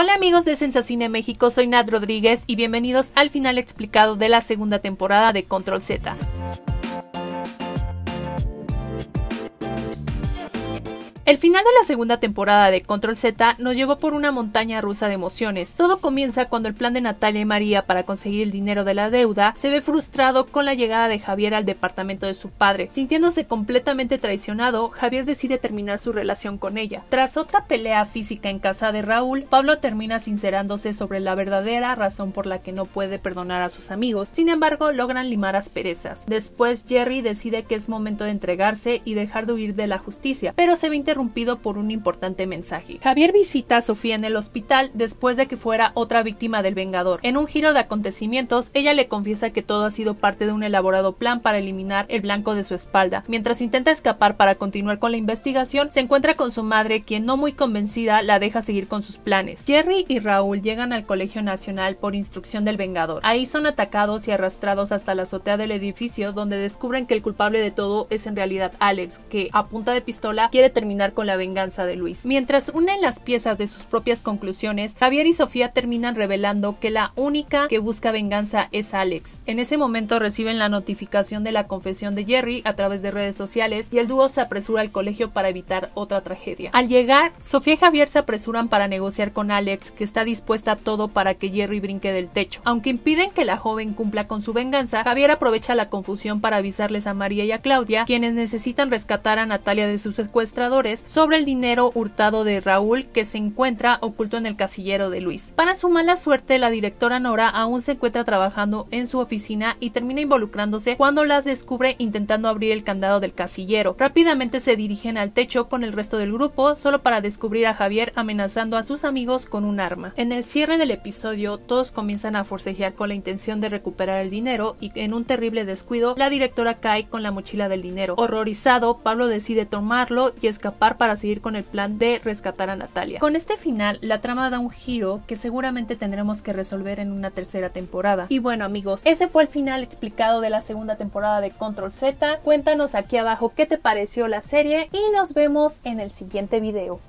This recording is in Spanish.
Hola amigos de Sensacine México, soy Nat Rodríguez y bienvenidos al final explicado de la segunda temporada de Control Z. El final de la segunda temporada de Control Z nos llevó por una montaña rusa de emociones. Todo comienza cuando el plan de Natalia y María para conseguir el dinero de la deuda se ve frustrado con la llegada de Javier al departamento de su padre. Sintiéndose completamente traicionado, Javier decide terminar su relación con ella. Tras otra pelea física en casa de Raúl, Pablo termina sincerándose sobre la verdadera razón por la que no puede perdonar a sus amigos. Sin embargo, logran limar asperezas. Después, Jerry decide que es momento de entregarse y dejar de huir de la justicia, pero se ve interrumpido interrumpido por un importante mensaje. Javier visita a Sofía en el hospital después de que fuera otra víctima del Vengador. En un giro de acontecimientos, ella le confiesa que todo ha sido parte de un elaborado plan para eliminar el blanco de su espalda. Mientras intenta escapar para continuar con la investigación, se encuentra con su madre, quien no muy convencida la deja seguir con sus planes. Jerry y Raúl llegan al Colegio Nacional por instrucción del Vengador. Ahí son atacados y arrastrados hasta la azotea del edificio, donde descubren que el culpable de todo es en realidad Alex, que a punta de pistola quiere terminar con la venganza de Luis. Mientras unen las piezas de sus propias conclusiones, Javier y Sofía terminan revelando que la única que busca venganza es Alex. En ese momento reciben la notificación de la confesión de Jerry a través de redes sociales y el dúo se apresura al colegio para evitar otra tragedia. Al llegar, Sofía y Javier se apresuran para negociar con Alex, que está dispuesta a todo para que Jerry brinque del techo. Aunque impiden que la joven cumpla con su venganza, Javier aprovecha la confusión para avisarles a María y a Claudia, quienes necesitan rescatar a Natalia de sus secuestradores sobre el dinero hurtado de Raúl que se encuentra oculto en el casillero de Luis. Para su mala suerte, la directora Nora aún se encuentra trabajando en su oficina y termina involucrándose cuando las descubre intentando abrir el candado del casillero. Rápidamente se dirigen al techo con el resto del grupo solo para descubrir a Javier amenazando a sus amigos con un arma. En el cierre del episodio, todos comienzan a forcejear con la intención de recuperar el dinero y en un terrible descuido, la directora cae con la mochila del dinero. Horrorizado, Pablo decide tomarlo y escapar para seguir con el plan de rescatar a Natalia. Con este final, la trama da un giro que seguramente tendremos que resolver en una tercera temporada. Y bueno amigos, ese fue el final explicado de la segunda temporada de Control Z. Cuéntanos aquí abajo qué te pareció la serie y nos vemos en el siguiente video.